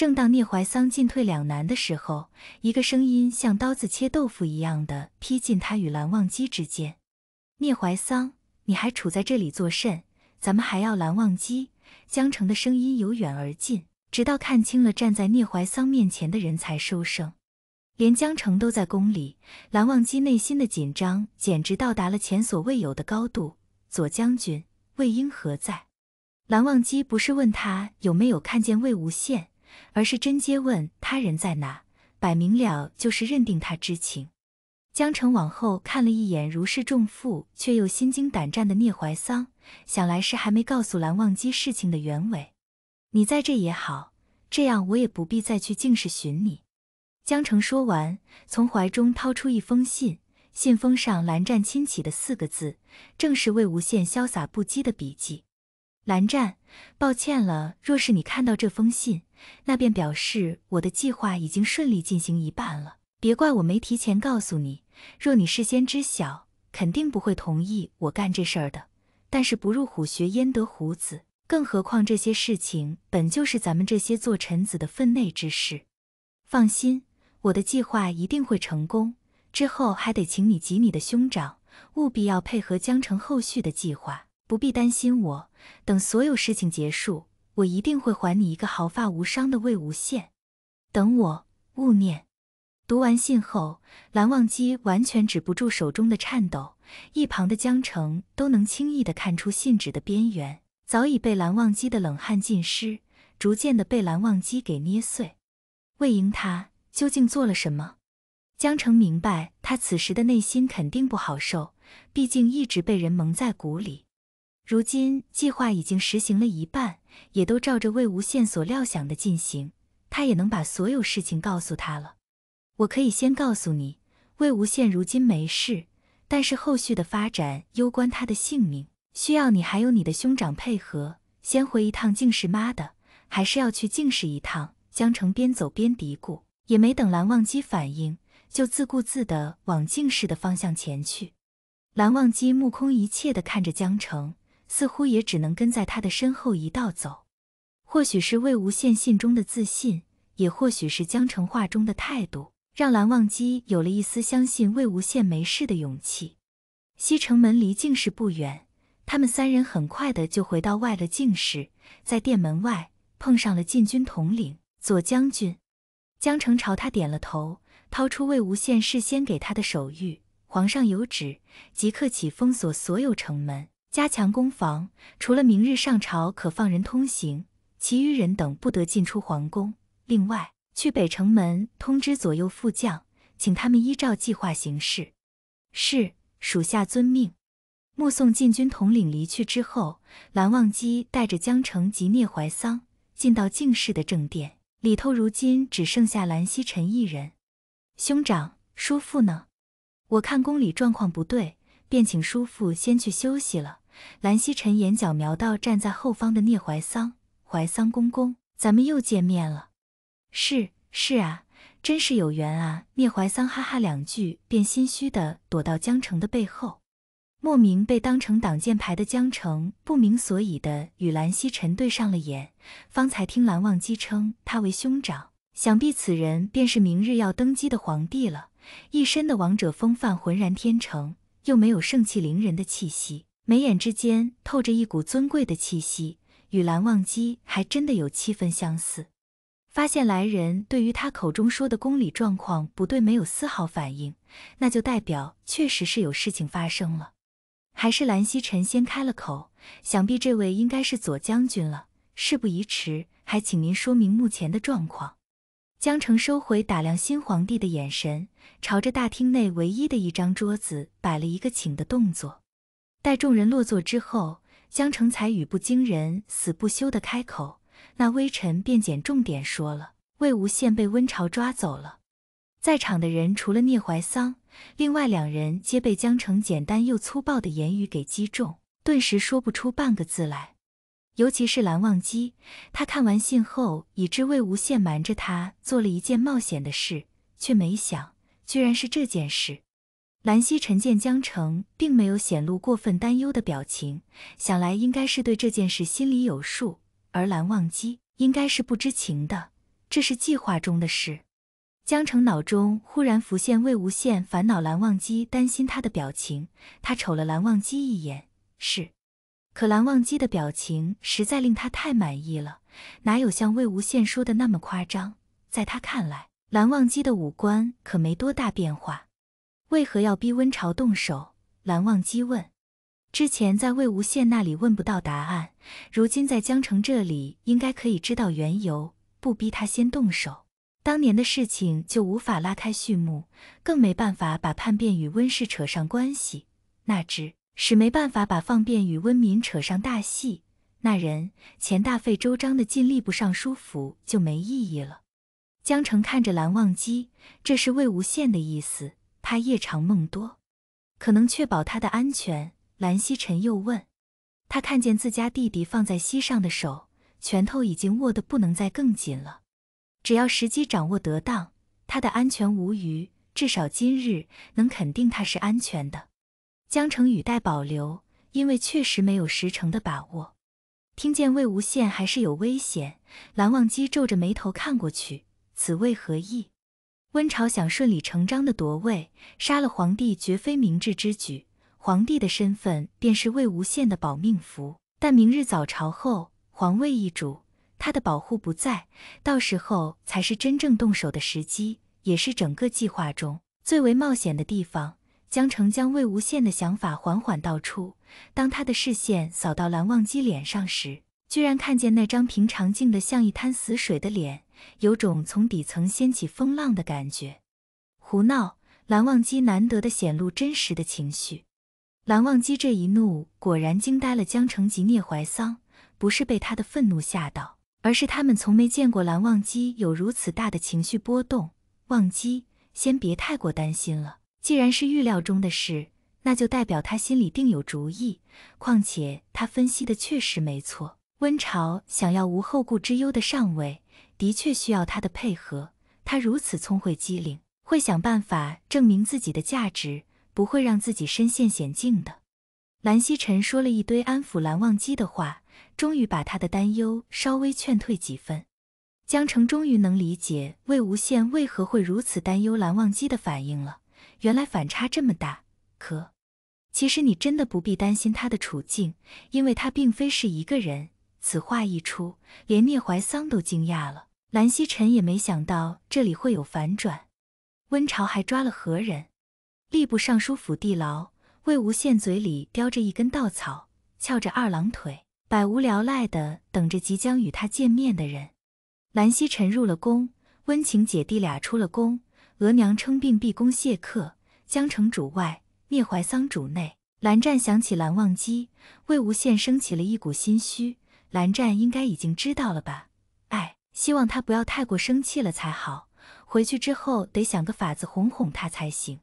正当聂怀桑进退两难的时候，一个声音像刀子切豆腐一样的劈进他与蓝忘机之间：“聂怀桑，你还杵在这里作甚？咱们还要蓝忘机。”江城的声音由远而近，直到看清了站在聂怀桑面前的人才收声。连江城都在宫里，蓝忘机内心的紧张简直到达了前所未有的高度。左将军魏婴何在？蓝忘机不是问他有没有看见魏无羡。而是真接问他人在哪，摆明了就是认定他知情。江澄往后看了一眼，如释重负却又心惊胆战的聂怀桑，想来是还没告诉蓝忘机事情的原委。你在这也好，这样我也不必再去净室寻你。江澄说完，从怀中掏出一封信，信封上蓝湛亲启的四个字，正是魏无羡潇洒不羁的笔迹。蓝湛，抱歉了。若是你看到这封信，那便表示我的计划已经顺利进行一半了。别怪我没提前告诉你，若你事先知晓，肯定不会同意我干这事儿的。但是不入虎穴焉得虎子，更何况这些事情本就是咱们这些做臣子的分内之事。放心，我的计划一定会成功。之后还得请你及你的兄长，务必要配合江城后续的计划。不必担心我，等所有事情结束，我一定会还你一个毫发无伤的魏无羡。等我勿念。读完信后，蓝忘机完全止不住手中的颤抖，一旁的江澄都能轻易的看出信纸的边缘早已被蓝忘机的冷汗浸湿，逐渐的被蓝忘机给捏碎。魏婴他究竟做了什么？江澄明白他此时的内心肯定不好受，毕竟一直被人蒙在鼓里。如今计划已经实行了一半，也都照着魏无羡所料想的进行，他也能把所有事情告诉他了。我可以先告诉你，魏无羡如今没事，但是后续的发展攸关他的性命，需要你还有你的兄长配合。先回一趟静室，妈的，还是要去静室一趟。江澄边走边嘀咕，也没等蓝忘机反应，就自顾自地往静室的方向前去。蓝忘机目空一切地看着江澄。似乎也只能跟在他的身后一道走，或许是魏无羡信中的自信，也或许是江澄话中的态度，让蓝忘机有了一丝相信魏无羡没事的勇气。西城门离进室不远，他们三人很快的就回到外了进室，在殿门外碰上了禁军统领左将军江澄，朝他点了头，掏出魏无羡事先给他的手谕：“皇上有旨，即刻起封锁所有城门。”加强攻防，除了明日上朝可放人通行，其余人等不得进出皇宫。另外，去北城门通知左右副将，请他们依照计划行事。是，属下遵命。目送禁军统领离去之后，蓝忘机带着江澄及聂怀桑进到静室的正殿里头，如今只剩下蓝曦臣一人。兄长、叔父呢？我看宫里状况不对，便请叔父先去休息了。蓝曦臣眼角瞄到站在后方的聂怀桑，怀桑公公，咱们又见面了。是是啊，真是有缘啊！聂怀桑哈哈两句，便心虚的躲到江澄的背后。莫名被当成挡箭牌的江澄不明所以的与蓝曦臣对上了眼，方才听蓝忘机称他为兄长，想必此人便是明日要登基的皇帝了。一身的王者风范浑然天成，又没有盛气凌人的气息。眉眼之间透着一股尊贵的气息，与蓝忘机还真的有七分相似。发现来人对于他口中说的宫里状况不对没有丝毫反应，那就代表确实是有事情发生了。还是蓝曦臣先开了口，想必这位应该是左将军了。事不宜迟，还请您说明目前的状况。江澄收回打量新皇帝的眼神，朝着大厅内唯一的一张桌子摆了一个请的动作。待众人落座之后，江成才语不惊人死不休的开口：“那微臣便捡重点说了。”魏无羡被温晁抓走了，在场的人除了聂怀桑，另外两人皆被江澄简单又粗暴的言语给击中，顿时说不出半个字来。尤其是蓝忘机，他看完信后，已知魏无羡瞒着他做了一件冒险的事，却没想居然是这件事。蓝曦臣见江澄并没有显露过分担忧的表情，想来应该是对这件事心里有数，而蓝忘机应该是不知情的，这是计划中的事。江澄脑中忽然浮现魏无羡烦恼、蓝忘机担心他的表情，他瞅了蓝忘机一眼，是。可蓝忘机的表情实在令他太满意了，哪有像魏无羡说的那么夸张？在他看来，蓝忘机的五官可没多大变化。为何要逼温晁动手？蓝忘机问。之前在魏无羡那里问不到答案，如今在江城这里应该可以知道缘由。不逼他先动手，当年的事情就无法拉开序幕，更没办法把叛变与温氏扯上关系；那只使没办法把放变与温民扯上大戏。那人前大费周章的进吏部尚书府就没意义了。江澄看着蓝忘机，这是魏无羡的意思。怕夜长梦多，可能确保他的安全。蓝曦臣又问，他看见自家弟弟放在膝上的手，拳头已经握得不能再更紧了。只要时机掌握得当，他的安全无虞。至少今日能肯定他是安全的。江澄语带保留，因为确实没有十成的把握。听见魏无羡还是有危险，蓝忘机皱着眉头看过去，此为何意？温晁想顺理成章地夺位，杀了皇帝绝非明智之举。皇帝的身份便是魏无羡的保命符，但明日早朝后皇位易主，他的保护不在，到时候才是真正动手的时机，也是整个计划中最为冒险的地方。江澄将魏无羡的想法缓缓道出，当他的视线扫到蓝忘机脸上时。居然看见那张平常静的像一滩死水的脸，有种从底层掀起风浪的感觉。胡闹！蓝忘机难得的显露真实的情绪。蓝忘机这一怒，果然惊呆了江澄及聂怀桑。不是被他的愤怒吓到，而是他们从没见过蓝忘机有如此大的情绪波动。忘机，先别太过担心了。既然是预料中的事，那就代表他心里定有主意。况且他分析的确实没错。温晁想要无后顾之忧的上位，的确需要他的配合。他如此聪慧机灵，会想办法证明自己的价值，不会让自己身陷险境的。蓝曦臣说了一堆安抚蓝忘机的话，终于把他的担忧稍微劝退几分。江澄终于能理解魏无羡为何会如此担忧蓝忘机的反应了，原来反差这么大。可，其实你真的不必担心他的处境，因为他并非是一个人。此话一出，连聂怀桑都惊讶了。兰曦臣也没想到这里会有反转。温潮还抓了何人？吏部尚书府地牢。魏无羡嘴里叼着一根稻草，翘着二郎腿，百无聊赖的等着即将与他见面的人。兰曦臣入了宫，温情姐弟俩出了宫。额娘称病闭宫谢客。江城主外，聂怀桑主内。蓝湛想起蓝忘机，魏无羡升起了一股心虚。蓝湛应该已经知道了吧？哎，希望他不要太过生气了才好。回去之后得想个法子哄哄他才行。